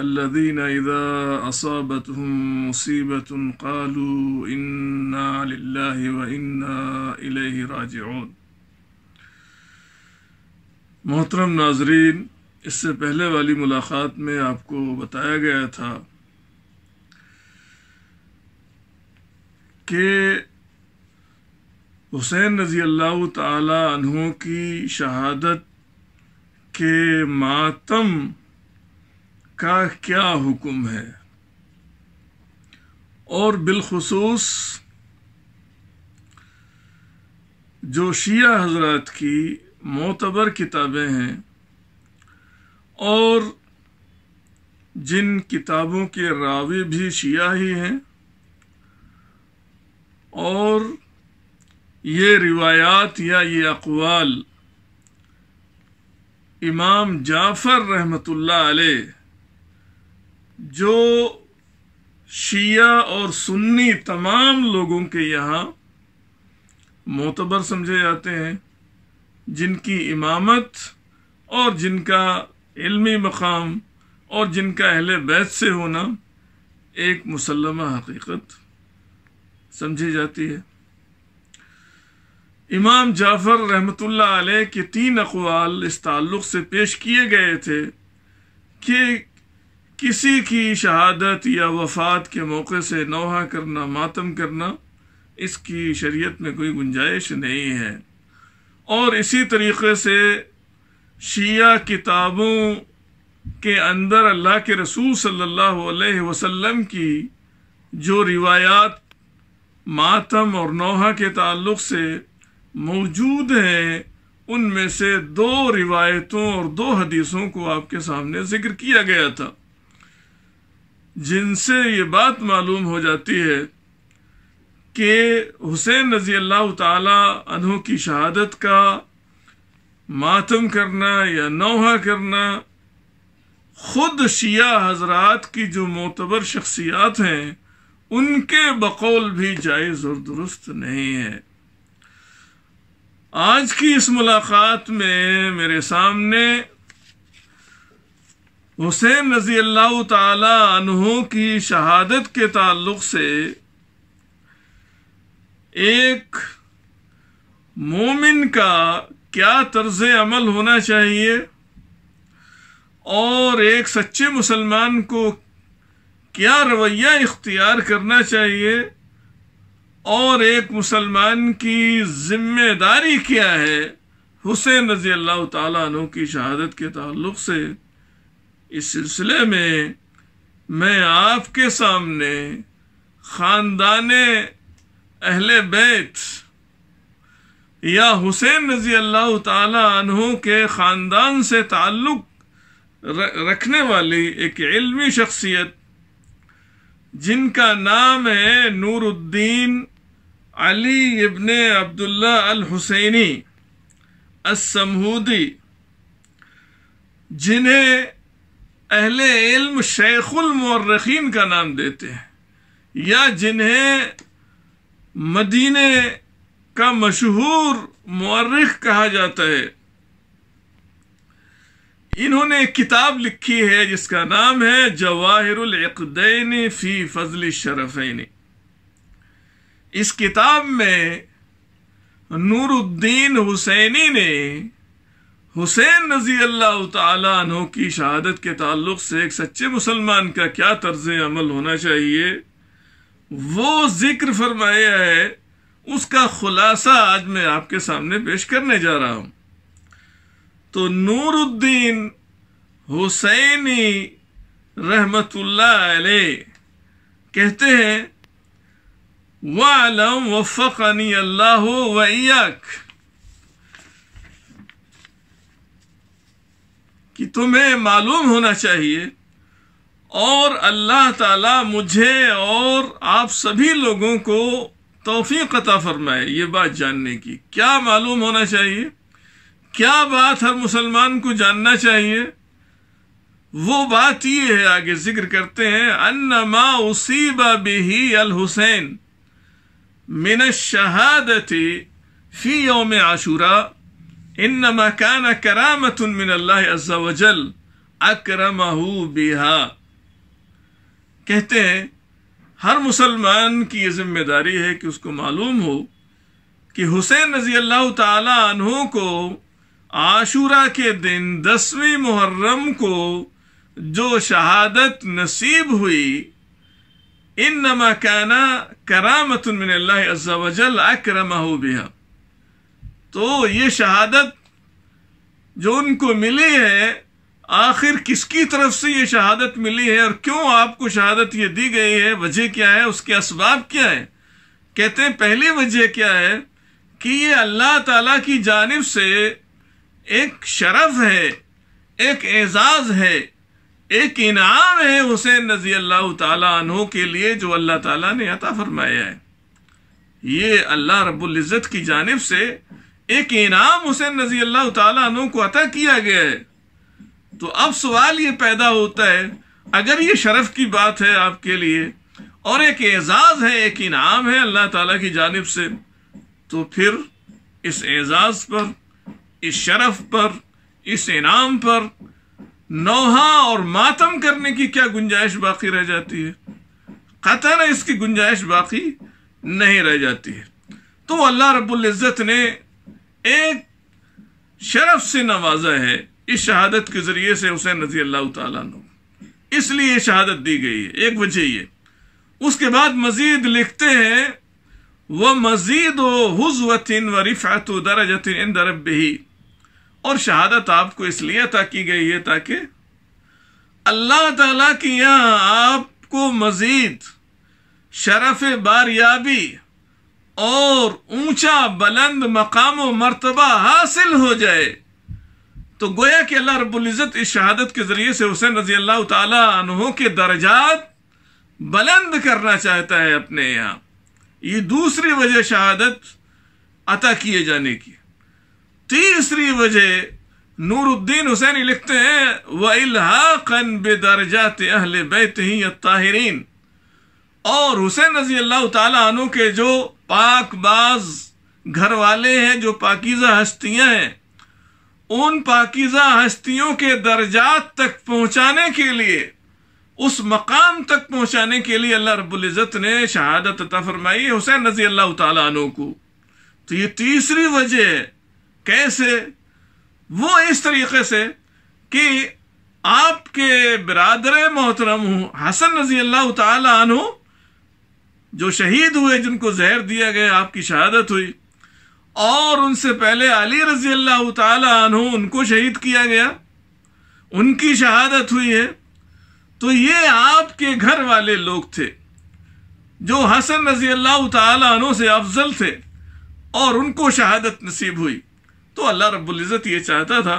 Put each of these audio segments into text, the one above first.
الذين إذا أصابتهم مصيبة قالوا إنا لله وإنا إليه راجعون मोहतरम नाजरीन इससे पहले वाली मुलाकात में आपको बताया गया था कि हुसैन रजी अल्लाह तहों की शहादत के मातम का क्या हुक्म है और बिलखसूस जो शिया हजरत की मोतबर किताबें हैं और जिन किताबों के रावी भी शिया ही हैं और ये रिवायात या ये अकवाल इमाम जाफ़र रहमतुल्लाह अलैह जो शिया और सुन्नी तमाम लोगों के यहाँ मोतबर समझे जाते हैं जिनकी इमामत और जिनका इल्मी मकाम और जिनका अहल बैत से होना एक मुसलमा हकीकत समझी जाती है इमाम जाफ़र रहमत आल के तीन अकवाल इस ताल्लुक़ से पेश किए गए थे कि किसी की शहादत या वफात के मौके से नोहा करना मातम करना इसकी शरीयत में कोई गुंजाइश नहीं है और इसी तरीके से शिया किताबों के अंदर अल्लाह के रसूल सल्लल्लाहु अलैहि वसल्लम की जो रिवायात मातम और नोहा के ताल्लुक से मौजूद हैं उनमें से दो रिवायतों और दो हदीसों को आपके सामने जिक्र किया गया था जिनसे ये बात मालूम हो जाती है कि हुसैन रजी अल्लाह तहु की शहादत का मातम करना या नौहा करना खुद शिया हजरात की जो मोतबर शख्सियात हैं उनके बकौल भी जायज़ और दुरुस्त नहीं है आज की इस मुलाकात में मेरे सामने हुसैन रजी अल्लाह तहों की शहादत के ताल्लुक से एक मोमिन का क्या तर्ज अमल होना चाहिए और एक सच्चे मुसलमान को क्या रवैया इख्तियार करना चाहिए और एक मुसलमान की जिम्मेदारी क्या है हुसैन रजी अल्लाह तु की शहादत के ताल्लुक से इस सिलसिले में मैं आपके सामने खानदान अहल बैत या हुसैन रजी अल्लाह तहों के ख़ानदान से ताल्लुक़ रखने वाली एक इलमी शख्सियत जिनका नाम है नूरुद्दीन अली इबन अब्दुल्ला अल हुसैनी असमहूदी जिन्हें अहले इल्म शेखुल मर्रखीन का नाम देते हैं या जिन्हें मदीने का मशहूर मौरख कहा जाता है इन्होंने एक किताब लिखी है जिसका नाम है जवाहिरकदैन फ़ी फजल शरफैन इस किताब में नूरुद्दीन हुसैनी ने हुसैन नजी अल्लाह की शहादत के ताल्लुक से एक सच्चे मुसलमान का क्या तर्ज अमल होना चाहिए वो जिक्र फरमाया है उसका खुलासा आज मैं आपके सामने पेश करने जा रहा हूं तो नूरुद्दीन हुसैनी रहमत कहते हैं वालम वफ़नी अल्लाह वैयाक़ कि तुम्हें मालूम होना चाहिए और अल्लाह ताला मुझे और आप सभी लोगों को तोफ़ी कता फरमाए ये बात जानने की क्या मालूम होना चाहिए क्या बात हर मुसलमान को जानना चाहिए वो बात ये है आगे जिक्र करते हैं अन्नमा उसीबा बिही अल हुसैन मिन शहादती फी योम आशूरा इन मकान करामत मिन अज्जावजल अक्रमहू बिहा कहते हैं हर मुसलमान की यह जिम्मेदारी है कि उसको मालूम हो कि हुसैन रजी अल्लाह तहों को आशूरा के दिन दसवीं मुहर्रम को जो शहादत नसीब हुई इन नमकाना करामत मिन अल्लाह अज्जा वजल अक्रमहू बिहा तो ये शहादत जो उनको मिली है आखिर किसकी तरफ से ये शहादत मिली है और क्यों आपको शहादत ये दी गई है वजह क्या है उसके इसबाब क्या है कहते हैं पहली वजह क्या है कि ये अल्लाह ताला की जानब से एक शरफ है एक एजाज है एक इनाम है हुसैन रजी अल्लाह तहों के लिए जो अल्लाह ताला ने अता फरमाया है ये अल्लाह इज़्ज़त की जानब से एक इनाम हुसैन रजी अल्लाह तु को अता किया गया है तो अब सवाल ये पैदा होता है अगर ये शरफ की बात है आपके लिए और एक एजाज है एक इनाम है अल्लाह ताला की जानब से तो फिर इस एजाज पर इस शरफ पर इस इनाम पर नौहा और मातम करने की क्या गुंजाइश बाकी रह जाती है कतन इसकी गुंजाइश बाकी नहीं रह जाती है तो अल्लाह रब्बुल इज़्ज़त ने एक शरफ से नवाजा है इस शहादत के ज़रिए से हुसैन रजी अल्लाह तु इसलिए शहादत दी गई है एक वजह यह उसके बाद मजीद लिखते हैं वह मजीद हजवतिन व रिफ़ात इन दरब और शहादत आपको इसलिए अता की गई है ताकि अल्लाह तला की यहां आपको मजीद शरफ बारियाबी और ऊंचा बुलंद मकाम मरतबा हासिल हो जाए तो गोया कि अल्लाह रबुल्ज़त इस शहादत के ज़रिए से हुसैन रजी अल्लाह तहों के दर्जात बुलंद करना चाहता है अपने यहां ये दूसरी वजह शहादत अता किए जाने की तीसरी वजह नूरुद्दीन हुसैनी लिखते हैं व इलाकन बेदर्जात अहल बैत ही ताहरीन और हुसैन रजी अल्लाह तु के जो पाक बाज घर वाले हैं जो पाकिजा हस्तियां हैं उन पाकिजा हस्तियों के दर्जात तक पहुंचाने के लिए उस मकाम तक पहुंचाने के लिए अल्लाह रबुल्ज़त ने शहादत अता फरमाई हुसैन रजी अल्लाह तु को तो ये तीसरी वजह कैसे वो इस तरीके से कि आपके बिरादर मोहतरम हसन रजी अल्लाह तु जो शहीद हुए जिनको जहर दिया गया आपकी शहादत हुई और उनसे पहले अली रजी अल्लाह तु उनको शहीद किया गया उनकी शहादत हुई है तो ये आपके घर वाले लोग थे जो हसन रजी अल्लाह तु से अफजल थे और उनको शहादत नसीब हुई तो अल्लाह रब्ज़त ये चाहता था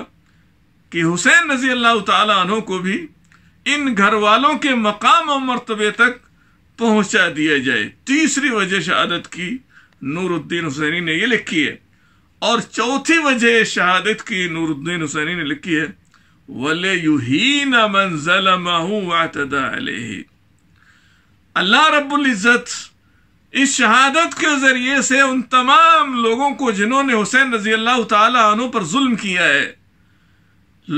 कि हुसैन रजी अल्लाह तु को भी इन घर वालों के मकाम और मरतबे तक पहुंचा दिया जाए तीसरी वजह शहादत की नूरुद्दीन हुसैनी ने यह लिखी है और चौथी वजह शहादत की नूरुद्दीन हुसैनी ने लिखी है वले युहीन मंजल अल्लाह रब्बुल इज़्ज़त इस शहादत के जरिए से उन तमाम लोगों को जिन्होंने हुसैन रजी अल्लाह तु पर जुल्म किया है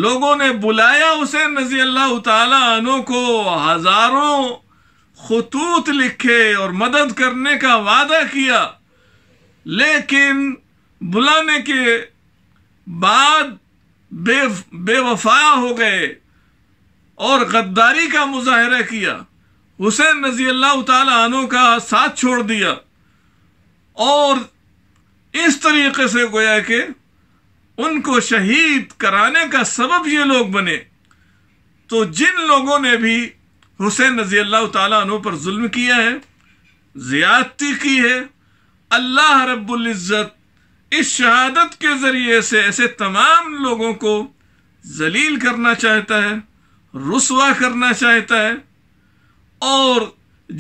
लोगों ने बुलाया हुसैन रजी अल्लाह तु को हजारों खतूत लिखे और मदद करने का वादा किया लेकिन बुलाने के बाद बे बेवफा हो गए और गद्दारी का मुजाहरा किया हुसैन नजी अल्लाह तनों का साथ छोड़ दिया और इस तरीके से गोया कि उनको शहीद कराने का सबब ये लोग बने तो जिन लोगों ने भी हुसैन रजी अल्लाह तु पर जुल्म किया है ज्यादती की है अल्लाह रब्ज़त इस शहादत के ज़रिए से ऐसे तमाम लोगों को जलील करना चाहता है रसवा करना चाहता है और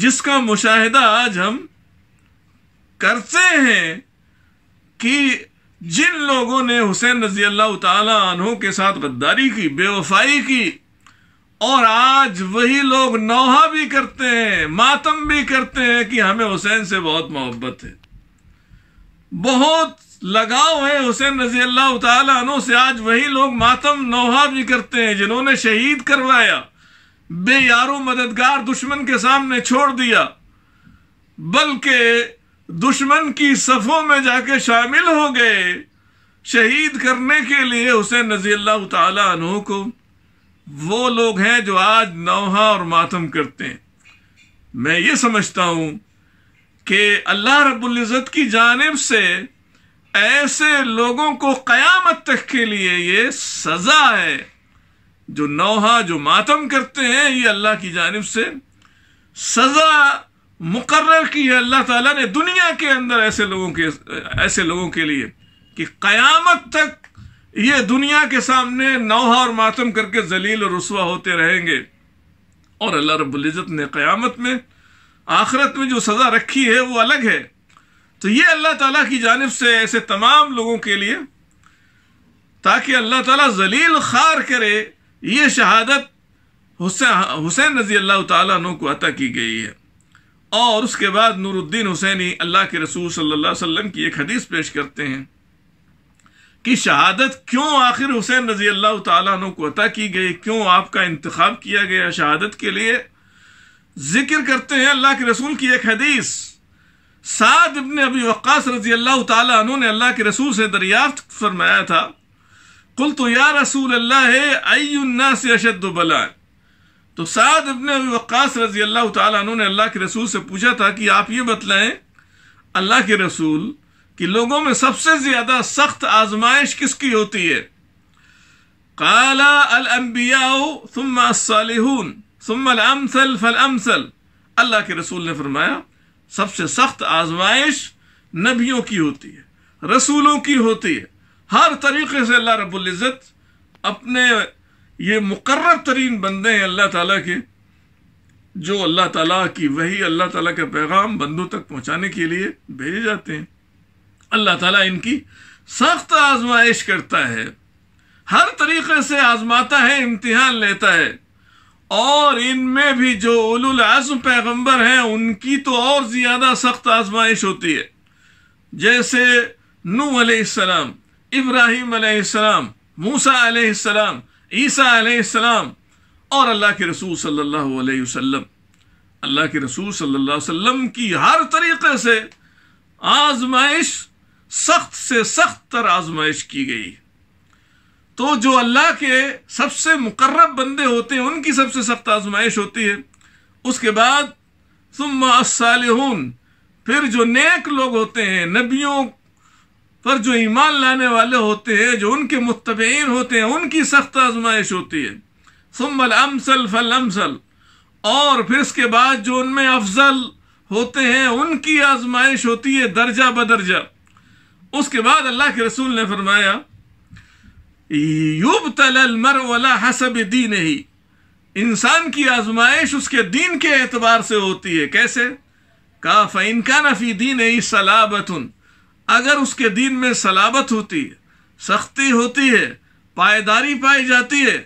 जिसका मुशाहिदा आज हम करते हैं कि जिन लोगों ने हुसैन रजी अल्लाह तु के साथ गद्दारी की बेवफाई की और आज वही लोग नौहा भी करते हैं मातम भी करते हैं कि हमें हुसैन से बहुत मोहब्बत है बहुत लगाव है हुसैन रजी अल्लाह तु से आज वही लोग मातम नौहा भी करते हैं जिन्होंने शहीद करवाया बेयारो मददगार दुश्मन के सामने छोड़ दिया बल्कि दुश्मन की सफों में जाके शामिल हो गए शहीद करने के लिए हुसैन रजी अल्लाह तु को वो लोग हैं जो आज नौहा और मातम करते हैं मैं ये समझता हूं कि अल्लाह रबुल्ज़त की जानब से ऐसे लोगों को क़यामत तक के लिए ये सज़ा है जो नौहा जो मातम करते हैं ये अल्लाह की जानब से सज़ा मुकर्र की है अल्लाह ताला ने दुनिया के अंदर ऐसे लोगों के ऐसे लोगों के लिए कि क़यामत तक ये दुनिया के सामने नौहा और मातम करके जलील और रसुआ होते रहेंगे और अल्लाह रबुल्ज़त ने क्यामत में आखरत में जो सज़ा रखी है वो अलग है तो ये अल्लाह ताला की जानब से ऐसे तमाम लोगों के लिए ताकि अल्लाह ताला जलील खार करे ये शहादत हुसैन रजी अल्लाह तु को अता की गई है और उसके बाद नूरुद्दीन हुसैनी अल्लाह के रसूल सल्लल्लाहु अलैहि वसल्लम की एक हदीस पेश करते हैं कि शहादत क्यों आखिर हुसैन रजी अल्लाह तु को अता की गई क्यों आपका इंतखब किया गया शहादत के लिए जिक्र करते हैं अल्लाह के रसूल की एक हदीस साद इबन अभी वक्स रजी अल्लाह तु ने अल्लाह के रसूल से दरियाफ्त फरमाया था कुल तो या रसूल अल्लाह अयुन्ना से अशद तो साद इबन अभी वक्स रजी अल्लाह तु ने अल्लाह के रसूल से पूछा था कि आप ये बतलाएं अल्लाह के रसूल कि लोगों में सबसे ज्यादा सख्त आजमाइश किसकी होती है काला अल अमसल फल अमसल अल्लाह के रसूल ने फरमाया सबसे सख्त आजमाइश नबियों की होती है रसूलों की होती है हर तरीके से अल्लाह रबुल्ज़त अपने ये मुकर्र तरीन बंदे हैं अल्लाह ताला के जो अल्लाह ताला की वही अल्लाह ताला का पैगाम बंदों तक पहुंचाने के लिए भेजे जाते हैं अल्लाह ताला इनकी सख्त आजमाइश करता है हर तरीके से आजमाता है इम्तिहान लेता है और इनमें भी जो उलुल आजम पैगंबर हैं उनकी तो और ज़्यादा सख्त आजमाइश होती है जैसे नू अलैहिस्सलाम इब्राहिम अलैहिस्सलाम मूसा अलैहिस्सलाम ईसा अलैहिस्सलाम और अल्लाह के रसूल सल्लल्लाहु अलैहि वसल्लम अल्लाह के रसूल सल्लल्लाहु अलैहि वसल्लम की हर तरीके से आजमाइश सख्त से सख्त तर आजमाइश की गई तो जो अल्लाह के सबसे मुकर्रब बंदे होते हैं उनकी सबसे सख्त आजमाइश होती है उसके बाद सालहून फिर जो नेक लोग होते हैं नबियों पर जो ईमान लाने वाले होते हैं जो उनके मुतबीन होते हैं उनकी सख्त आजमाइश होती है सुमल अमसल फल अमसल और फिर इसके बाद जो उनमें अफजल होते हैं उनकी आजमाइश होती है दर्जा बदर्जा उसके बाद अल्लाह के रसूल ने फरमाया हसब दीन ही इंसान की आजमाइश उसके दीन के एतबार से होती है कैसे का फ़ैनका नफ़ी दीन ही सलाबतन अगर उसके दीन में सलाबत होती है सख्ती होती है पायदारी पाई जाती है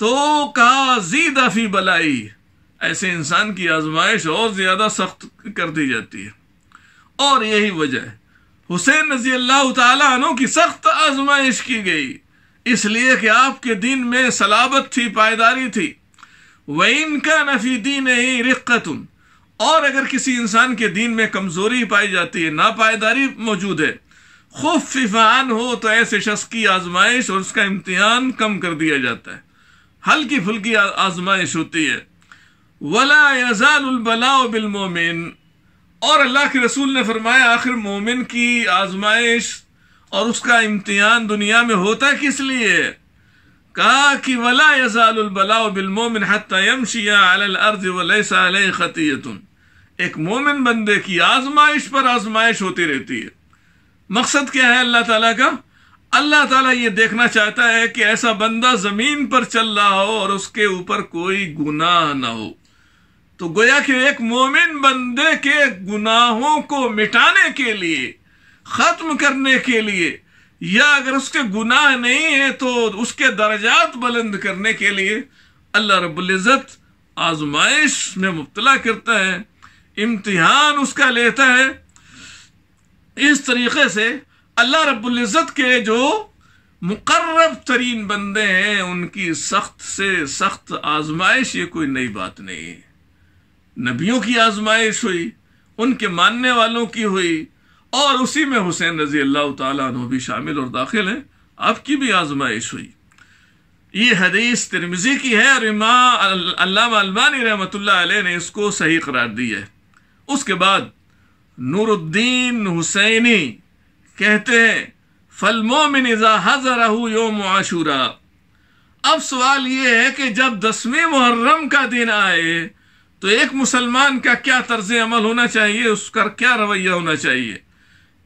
तो का जीदा फी बलाई ऐसे इंसान की आजमाइश और ज़्यादा सख्त कर दी जाती है और यही वजह है हुसैन रजी अल्लाह तु की सख्त आजमाइश की गई इसलिए कि आपके दिन में सलाबत थी पायदारी थी वह इनका नफी दीन ही रिक्कत और अगर किसी इंसान के दीन में कमजोरी पाई जाती है ना पायदारी मौजूद है खुफ फिफान हो तो ऐसे शख्स की आजमाइश और उसका इम्तिहान कम कर दिया जाता है हल्की फुल्की आजमाइश होती है वला यजाल बिलमोमिन और अल्लाह के रसूल ने फरमाया आखिर मोमिन की आजमाइश और उसका इम्तिहान दुनिया में होता किस लिए कहा कि वला एक मोमिन बंदे की आजमाइश पर आजमाइश होती रहती है मकसद क्या है अल्लाह ताला का अल्लाह ताला ये देखना चाहता है कि ऐसा बंदा जमीन पर चल रहा हो और उसके ऊपर कोई गुनाह ना हो तो गोया कि एक मोमिन बंदे के गुनाहों को मिटाने के लिए खत्म करने के लिए या अगर उसके गुनाह नहीं है तो उसके दर्जात बुलंद करने के लिए अल्लाह रबुल्ज़त आजमाइश में मुबतला करता है इम्तिहान उसका लेता है इस तरीके से अल्लाह रबुल्जत के जो मुकर्रब तरीन बंदे हैं उनकी सख्त से सख्त आजमाइश ये कोई नई बात नहीं है नबियों की आजमाइश हुई उनके मानने वालों की हुई और उसी में हुसैन रजी अल्लाह तु भी शामिल और दाखिल हैं आपकी भी आजमाइश हुई ये हदीस तिरमिजी की है और अल्लामानी रहमत ने इसको सही करार दी है उसके बाद नूरुद्दीन हुसैनी कहते हैं फलमो हजर योम आशूरा अब सवाल यह है कि जब दसवें मुहर्रम का दिन आए तो एक मुसलमान का क्या तर्ज अमल होना चाहिए उसका क्या रवैया होना चाहिए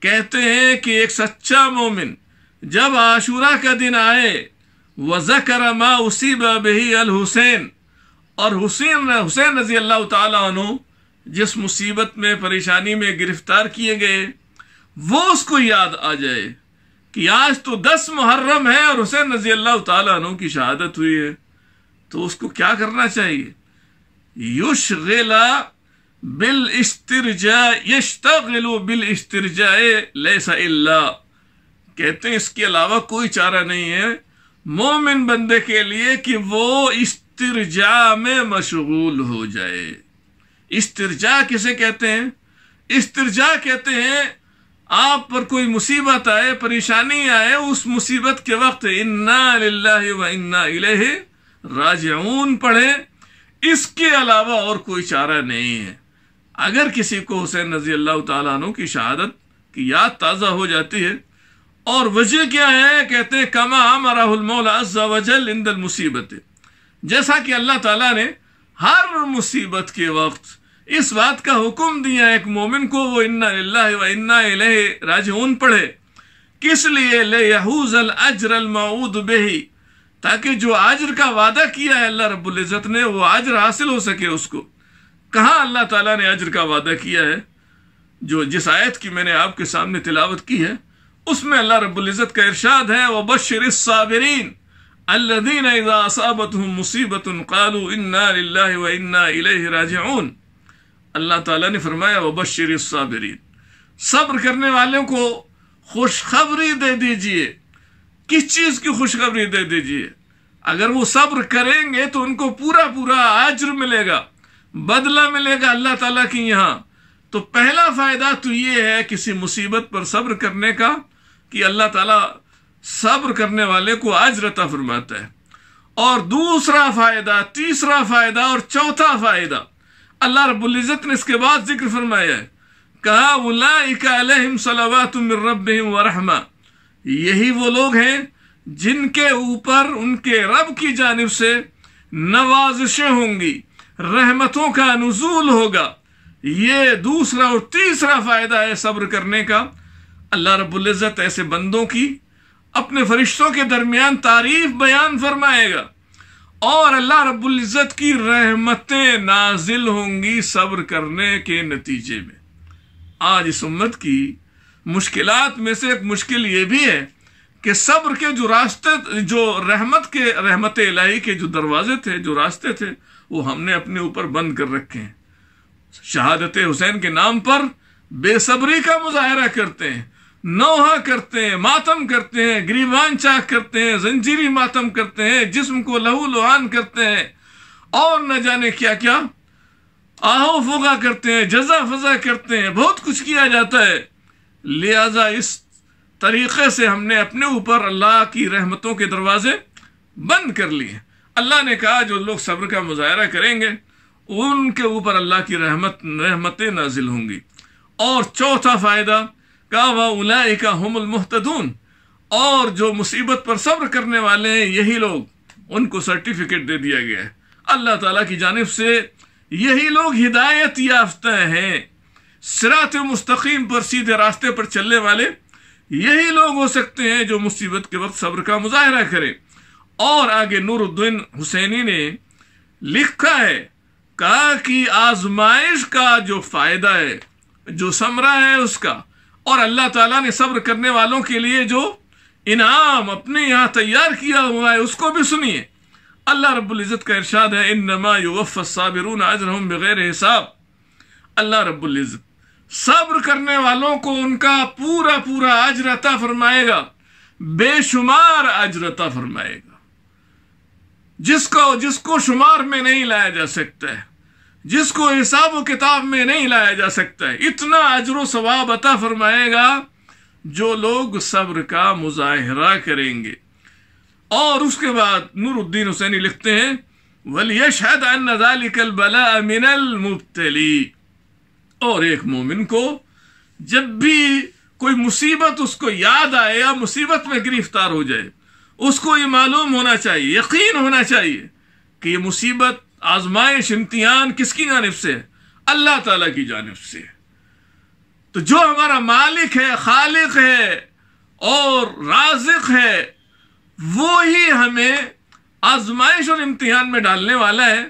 कहते हैं कि एक सच्चा मोमिन जब आशूरा का दिन आए वजकर मा उसी बही अल हुसैन और हुसैन हुसैन रजी अल्लाह तु जिस मुसीबत में परेशानी में गिरफ्तार किए गए वो उसको याद आ जाए कि आज तो दस मुहर्रम है और हुसैन रजी अल्लाह तु की शहादत हुई है तो उसको क्या करना चाहिए يشغل बिल يشتغل بالاسترجاء बिल الا कहते हैं इसके अलावा कोई चारा नहीं है मोमिन बंदे के लिए कि वो इस्तिरजा में मशगूल हो जाए इस्तिरजा किसे कहते हैं इस्तिरजा कहते हैं आप पर कोई मुसीबत आए परेशानी आए उस मुसीबत के वक्त इन्ना व इन्ना इलेह राजऊन पढ़े इसके अलावा और कोई चारा नहीं है अगर किसी को हुसैन रजी अल्लाह तु की शहादत की याद ताज़ा हो जाती है और वजह क्या है कहते हैं कमा मराहमौलाजल इंदल मुसीबत जैसा कि अल्लाह ताला ने हर मुसीबत के वक्त इस बात का हुक्म दिया एक मोमिन को वो इन्ना व इन्ना राजऊन पढ़े किस लिए ले यहूज अल अजर अल बेही ताकि जो आजर का वादा किया है अल्लाह रब्बुल इज़्ज़त ने वो आजर हासिल हो सके उसको कहाँ अल्लाह ताला ने आजर का वादा किया है जो जिस आयत की मैंने आपके सामने तिलावत की है उसमें अल्लाह रब्बुल इज़्ज़त का इरशाद है व बशर साबरीन साबिरीन अल्लदीन असाबत मुसीबत कालू इन्ना व इन्ना राजऊन अल्लाह ताला ने फरमाया व बशर साबिरीन सब्र करने वालों को खुशखबरी दे दीजिए किस चीज की खुशखबरी दे दीजिए अगर वो सब्र करेंगे तो उनको पूरा पूरा आज्र मिलेगा बदला मिलेगा अल्लाह ताला के यहां तो पहला फायदा तो ये है किसी मुसीबत पर सब्र करने का कि अल्लाह ताला सब्र करने वाले को आज्रता फरमाता है और दूसरा फायदा तीसरा फायदा और चौथा फायदा अल्लाह रबुल्ज़त ने इसके बाद जिक्र फरमाया है कहा उलाइका अलहम सलावात रब वरहमा यही वो लोग हैं जिनके ऊपर उनके रब की जानिब से नवाजिशें होंगी रहमतों का नजूल होगा ये दूसरा और तीसरा फ़ायदा है सब्र करने का अल्लाह रबुल्जत ऐसे बंदों की अपने फरिश्तों के दरमियान तारीफ बयान फरमाएगा और अल्लाह रबुल्जत की रहमतें नाजिल होंगी सब्र करने के नतीजे में आज इस उम्मत की मुश्किल में से एक मुश्किल ये भी है कि सब्र के जो रास्ते जो रहमत के रहमत इलाही के जो दरवाजे थे जो रास्ते थे वो हमने अपने ऊपर बंद कर रखे हैं शहादत हुसैन के नाम पर बेसब्री का मुजाहरा करते हैं नौहा करते हैं मातम करते हैं गरीबान चाह करते हैं जंजीरी मातम करते हैं जिस्म को लहू लुहान करते हैं और न जाने क्या क्या आहो फोगा करते हैं जजा फजा करते हैं बहुत कुछ किया जाता है लिहाजा इस तरीक़े से हमने अपने ऊपर अल्लाह की रहमतों के दरवाज़े बंद कर लिए अल्लाह ने कहा जो लोग सब्र का मुजाहरा करेंगे उनके ऊपर अल्लाह की रहमत रहमतें नाजिल होंगी और चौथा फ़ायदा का वह उलाई का हमल मुहतदून और जो मुसीबत पर सब्र करने वाले हैं यही लोग उनको सर्टिफिकेट दे दिया गया है अल्लाह ताला की जानब से यही लोग हिदायत याफ्ता हैं सरात मुस्तकीम पर सीधे रास्ते पर चलने वाले यही लोग हो सकते हैं जो मुसीबत के वक्त सब्र का मुजाहरा करें और आगे नूरुद्दीन हुसैनी ने लिखा है कहा कि आजमाइश का जो फ़ायदा है जो समरा है उसका और अल्लाह ताला ने सब्र करने वालों के लिए जो इनाम अपने यहाँ तैयार किया हुआ है उसको भी सुनिए अल्लाह रबुल्जत का इरशाद है इन नमा युवफ़ साबिरून बग़ैर हिसाब अल्लाह रब्ज़त सब्र करने वालों को उनका पूरा पूरा रहता फरमाएगा बेशुमार रहता फरमाएगा जिसको जिसको शुमार में नहीं लाया जा सकता है जिसको हिसाब किताब में नहीं लाया जा सकता है इतना अजर सवाब अता फरमाएगा जो लोग सब्र का मुजाहरा करेंगे और उसके बाद नूरुद्दीन हुसैनी लिखते हैं वलियशहद अनजालिकल बला मिनल मुबतली और एक मोमिन को जब भी कोई मुसीबत उसको याद आए या मुसीबत में गिरफ्तार हो जाए उसको ये मालूम होना चाहिए यकीन होना चाहिए कि ये मुसीबत आजमाइश इम्तिहान किसकी जानब से है अल्लाह ताला की जानब से है तो जो हमारा मालिक है खालिक है और राजिक है वो ही हमें आजमाइश और इम्तिहान में डालने वाला है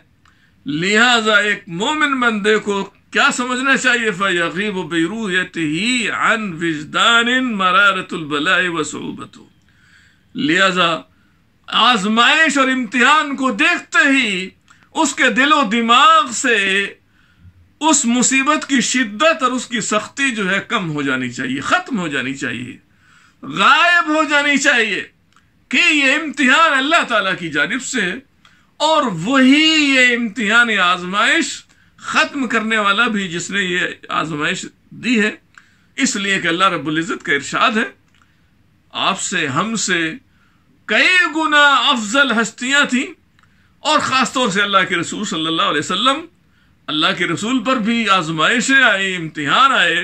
लिहाजा एक मोमिन बंदे को क्या समझना चाहिए फ़ीब बेरूत ही अन विजदान मरारतुलबलाई वसूबत लिहाजा आजमाइश और इम्तिहान को देखते ही उसके दिलो दिमाग से उस मुसीबत की शिद्दत और उसकी सख्ती जो है कम हो जानी चाहिए ख़त्म हो जानी चाहिए गायब हो जानी चाहिए कि ये इम्तिहान अल्लाह ताला की जानब से है और वही ये इम्तिहान आजमाइश ख़त्म करने वाला भी जिसने ये आजमाइश दी है इसलिए कि अल्लाह रबुल्जत का इरशाद है आपसे हमसे कई गुना अफजल हस्तियां थी और ख़ास तौर से अल्लाह के रसूल सल्लल्लाहु अलैहि वसल्लम अल्लाह के रसूल पर भी आजमाइशें आई इम्तिहान आए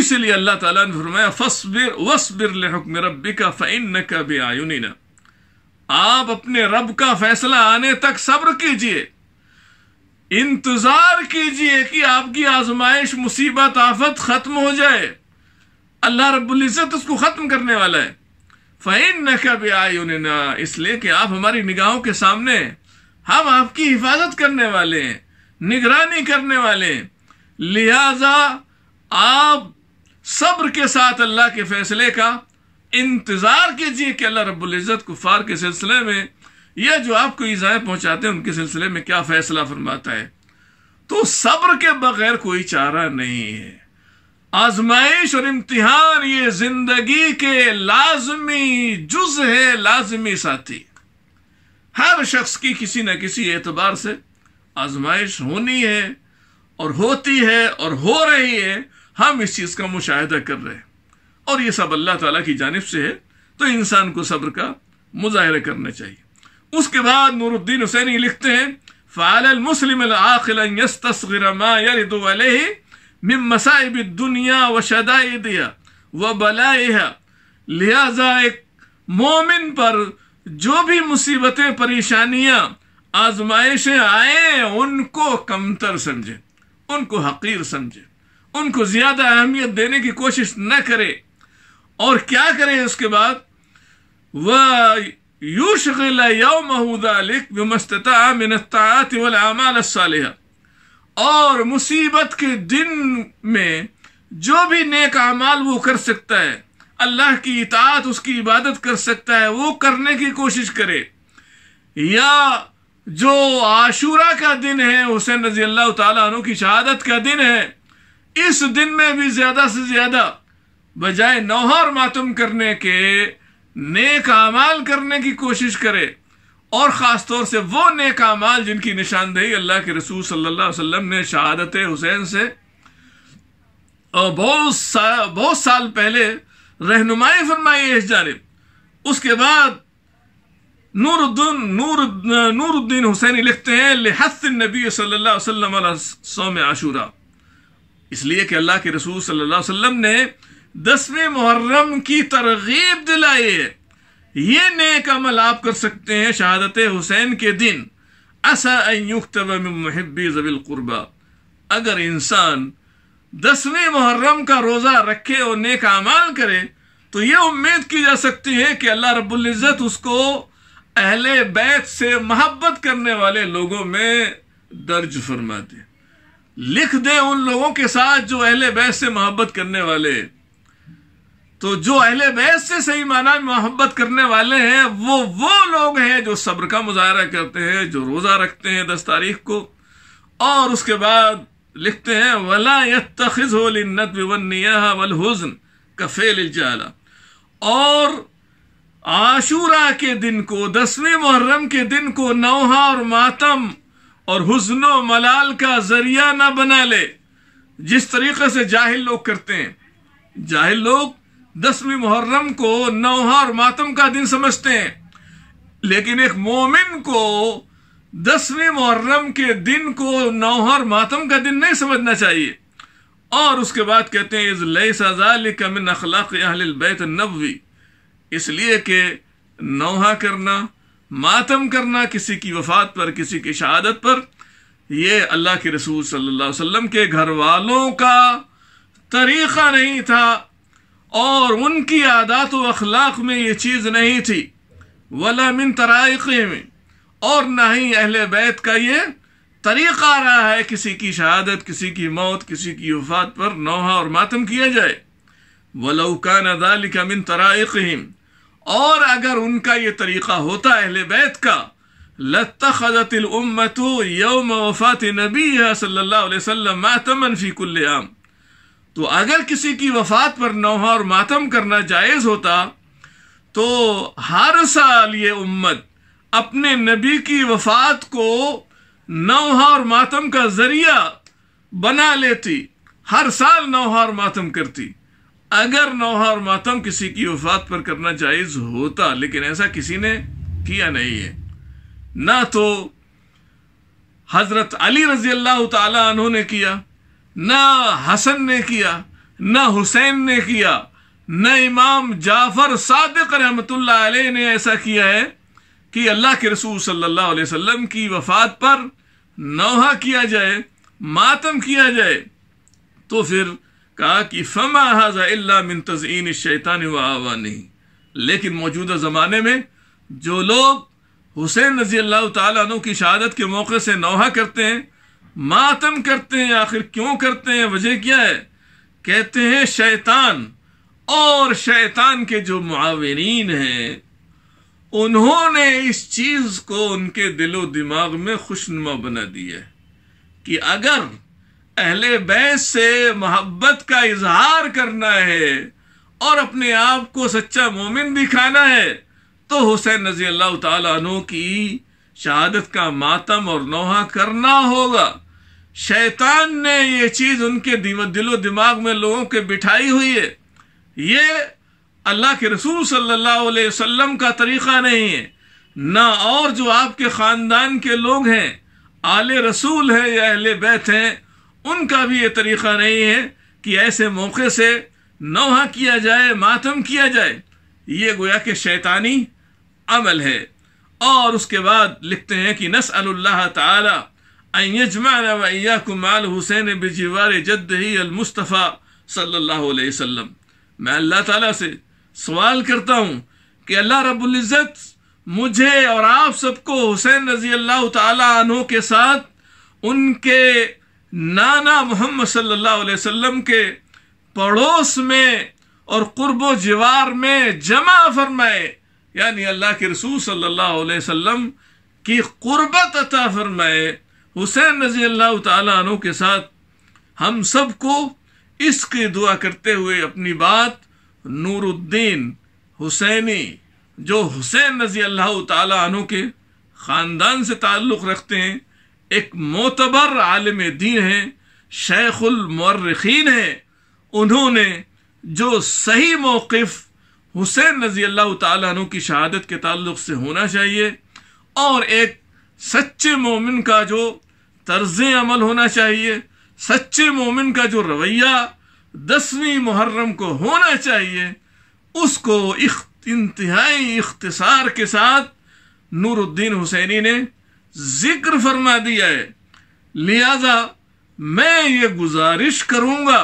इसलिए अल्लाह ताला ने फरमाया फसबिर वसबिर लहकम रबी का फ़ैन का आप अपने रब का फैसला आने तक सब्र कीजिए इंतजार कीजिए कि आपकी आजमाइश मुसीबत आफत खत्म हो जाए अल्लाह रबुल्जत उसको ख़त्म करने वाला है फ़ैन न आई उन्हें इसलिए कि आप हमारी निगाहों के सामने हम आपकी हिफाजत करने वाले हैं निगरानी करने वाले हैं लिहाजा आप सब्र के साथ अल्लाह के फैसले का इंतज़ार कीजिए कि अल्लाह रबुल्जत कुफार के सिलसिले में या जो आपको ईजाएं पहुंचाते हैं उनके सिलसिले में क्या फैसला फरमाता है तो सब्र के बगैर कोई चारा नहीं है आजमाइश और इम्तिहान ये जिंदगी के लाजमी जुज है लाजमी साथी हर शख्स की किसी न किसी एतबार से आजमाइश होनी है और होती है और हो रही है हम इस चीज़ का मुशाहिदा कर रहे हैं और ये सब अल्लाह ताला की जानब से है तो इंसान को सब्र का मुजाहरा करना चाहिए उसके बाद नूरुद्दीन हुसैनी लिखते हैं फ़ाल मुस्लिम दुनिया व शदाई दिया व बलाइहा लिहाजा एक मोमिन पर जो भी मुसीबतें परेशानियां आजमाइशें आए उनको कमतर समझे उनको हकीर समझे उनको ज्यादा अहमियत देने की कोशिश न करे और क्या करे उसके बाद वह युशगिल यौमहू दालिक बिमस्तता मिन ताआत वल अमाल सालिहा और मुसीबत के दिन में जो भी नेक अमाल वो कर सकता है अल्लाह की इतात उसकी इबादत कर सकता है वो करने की कोशिश करे या जो आशूरा का दिन है हुसैन रजी अल्लाह तु की शहादत का दिन है इस दिन में भी ज़्यादा से ज़्यादा बजाय नौहर मातम करने के नेक अमाल करने की कोशिश करे और ख़ास तौर से वो नेक अमाल जिनकी निशानदेही अल्लाह के रसूल सल्लल्लाहु अलैहि वसल्लम ने शहादत हुसैन से और बहुत सा बहुत साल पहले रहनुमाई फरमाई इस जानब उसके बाद नूरुद्दीन नूर नूरुद्दीन हुसैनी लिखते हैं लिहस नबी सल्लल्लाहु अलैहि वसल्लम सौम आशूरा इसलिए कि अल्लाह के रसूल सल्लल्लाहु अलैहि वसल्लम ने दसवें मुहर्रम की तरगीब दिलाई ये नेक अमल आप कर सकते हैं शहादत हुसैन के दिन असा युक्तब महबी जबिल कुर्बा अगर इंसान दसवें मुहर्रम का रोज़ा रखे और नेक अमाल करे तो ये उम्मीद की जा सकती है कि अल्लाह रबुल्जत उसको अहले बैत से मोहब्बत करने वाले लोगों में दर्ज फरमा दे लिख दे उन लोगों के साथ जो अहले बैत से मोहब्बत करने वाले तो जो अहले बैस से सही माना मोहब्बत करने वाले हैं वो वो लोग हैं जो सब्र का मुजाहरा करते हैं जो रोज़ा रखते हैं दस तारीख को और उसके बाद लिखते हैं वला वल लन्नत कफ़ेल जाला और आशूरा के दिन को दसवें मुहर्रम के दिन को नौहा और मातम और हुसन मलाल का जरिया ना बना ले जिस तरीके से जाहिल लोग करते हैं जाहिल लोग दसवीं मुहर्रम को नौहा और मातम का दिन समझते हैं लेकिन एक मोमिन को दसवीं मुहर्रम के दिन को नौहा और मातम का दिन नहीं समझना चाहिए और उसके बाद कहते हैं इजलई सजालिकमिन इसलिए कि नौहा करना मातम करना किसी की वफात पर किसी की शहादत पर यह अल्लाह के रसूल सल्लल्लाहु अलैहि वसल्लम के घर वालों का तरीक़ा नहीं था और उनकी आदात व अखलाक में ये चीज़ नहीं थी वला मिन तराइक़े में और ना ही अहल बैत का ये तरीक़ा रहा है किसी की शहादत किसी की मौत किसी की वफात पर नौहा और मातम किया जाए वलौकान अदाल मिन तराइक़म और अगर उनका ये तरीक़ा होता अहल बैत का लतखदतिलउम्मत यौम वफ़ात नबी सल्ला वसम मातमन फ़ी कुल्ल आम तो अगर किसी की वफात पर नौहा और मातम करना जायज़ होता तो हर साल ये उम्मत अपने नबी की वफात को नौहा और मातम का ज़रिया बना लेती हर साल नौहा और मातम करती अगर नौहा और मातम किसी की वफात पर करना जायज़ होता लेकिन ऐसा किसी ने किया नहीं है ना तो हज़रत अली रज़ी अल्लाह तु ने किया ना हसन ने किया ना हुसैन ने किया न इमाम जाफर सादिक रहमतुल्लाह अलैह ने ऐसा किया है कि अल्लाह के रसूल सल्लल्लाहु अलैहि वसल्लम की वफात पर नौहा किया जाए मातम किया जाए तो फिर कहा कि फमा हाजा मिन तज़ीन शैतान व आवानी लेकिन मौजूदा ज़माने में जो लोग हुसैन रजी अल्लाह तु की शहादत के मौके से नौहा करते हैं मातम करते हैं आखिर क्यों करते हैं वजह क्या है कहते हैं शैतान और शैतान के जो मुआवरीन हैं उन्होंने इस चीज को उनके दिलो दिमाग में खुशनुमा बना दिया कि अगर अहले बैस से मोहब्बत का इजहार करना है और अपने आप को सच्चा मोमिन दिखाना है तो हुसैन नजी अल्लाह तु की शहादत का मातम और नोहा करना होगा शैतान ने ये चीज उनके दिलो दिमाग में लोगों के बिठाई हुई है ये अल्लाह के रसूल सल्लल्लाहु अलैहि वसल्लम का तरीका नहीं है ना और जो आपके खानदान के लोग हैं आले रसूल हैं या अहले बैत हैं उनका भी ये तरीका नहीं है कि ऐसे मौके से नौहा किया जाए मातम किया जाए ये गोया कि शैतानी अमल है और उसके बाद लिखते हैं कि नस अल्लाह ताला أن يجمعنا وإياكم مع الحسين بجوار جده المصطफ़ी सल्लल्लाहु अलैहि वसल्लम मैं अल्लाह ताला से सवाल करता हूँ कि अल्लाह रब्बुल इज़्ज़त मुझे और आप सबको हुसैन रजी अल्लाह तु के साथ उनके नाना मोहम्मद सल्लल्लाहु अलैहि वसल्लम के पड़ोस में और कुर्ब जवार में जमा फरमाए यानी अल्लाह के रसूल सल्लल्लाहु अलैहि वसल्लम की कुर्बत अता फरमाए हुसैन रजी अल्लाह तु के साथ हम सबको इसकी दुआ करते हुए अपनी बात नूरुद्दीन हुसैनी जो हुसैन रजी अल्लाह तु के ख़ानदान से ताल्लुक़ रखते हैं एक मोतबर आलम दीन है शेखुलमर्रखीन है उन्होंने जो सही मौक़ हुसैन रजी अल्लाह तु की शहादत के ताल्लुक़ से होना चाहिए और एक सच्चे मोमिन का जो तर्ज अमल होना चाहिए सच्चे मोमिन का जो रवैया दसवीं मुहर्रम को होना चाहिए उसको इंतहाई इख्तसार के साथ नूरुद्दीन हुसैनी ने जिक्र फरमा दिया है लिहाजा मैं ये गुजारिश करूँगा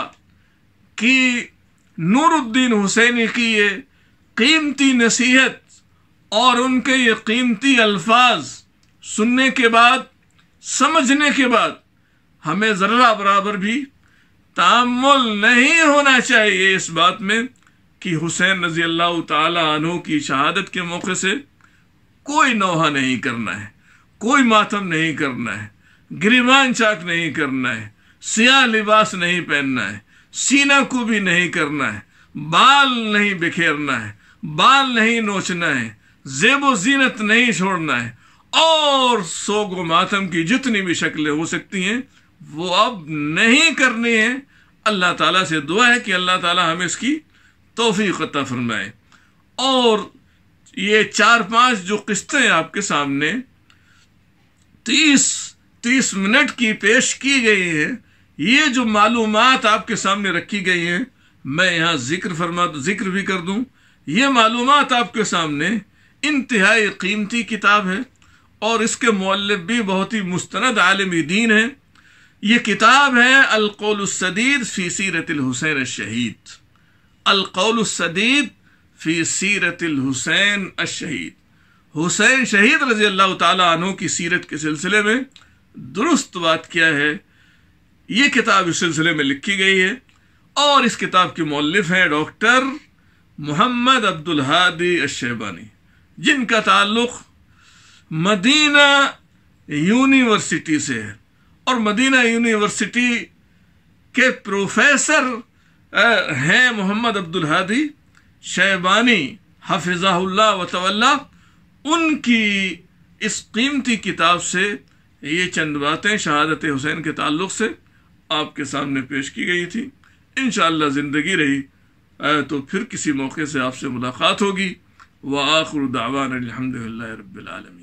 कि नूरुद्दीन हुसैनी की ये कीमती नसीहत और उनके ये कीमती अल्फाज सुनने के बाद समझने के बाद हमें ज़रा बराबर भी तामुल नहीं होना चाहिए इस बात में कि हुसैन रजी अल्लाह तु की शहादत के मौके से कोई नोहा नहीं करना है कोई मातम नहीं करना है गिरिमान चाक नहीं करना है सिया लिबास नहीं पहनना है सीना को भी नहीं करना है बाल नहीं बिखेरना है बाल नहीं नोचना है जेबो जीनत नहीं छोड़ना है और सोग मातम की जितनी भी शक्लें हो सकती हैं वो अब नहीं करनी है अल्लाह ताला से दुआ है कि अल्लाह ताला हमें इसकी तोहफी क़ता फरमाए और ये चार पांच जो किस्तें आपके सामने तीस तीस मिनट की पेश की गई है ये जो मालूम आपके सामने रखी गई हैं मैं यहाँ जिक्र फरमा जिक्र भी कर दूँ ये मालूम आपके सामने इंतहाई कीमती किताब है और इसके मौलब भी बहुत ही मुस्तरद आलम दीन है ये किताब है अलकौलसदीद फ़ी हुसैन शहीद अलकौलसदीद फ़ी हुसैन अशहीद हुसैन शहीद रजी अल्लाह तु की सीरत के सिलसिले में दुरुस्त बात क्या है ये किताब इस सिलसिले में लिखी गई है और इस किताब के मौलफ हैं doctor Mohammad Abdul Hadi Ashaibani जिनका ताल्लुक़ मदीना यूनिवर्सिटी से है और मदीना यूनिवर्सिटी के प्रोफेसर हैं मोहम्मद अब्दुल हादी शैबानी हफिज़ाहुल्ला वतवल्ला उनकी इस कीमती किताब से ये चंद बातें शहादत हुसैन के ताल्लुक से आपके सामने पेश की गई थी इन ज़िंदगी रही तो फिर किसी मौके से आपसे मुलाकात होगी व आखिर दावान अलहमदिल्ला